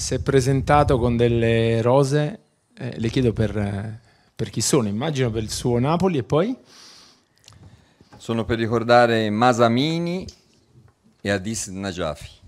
si è presentato con delle rose, eh, le chiedo per, eh, per chi sono, immagino per il suo Napoli e poi? Sono per ricordare Masamini e Adis Najafi.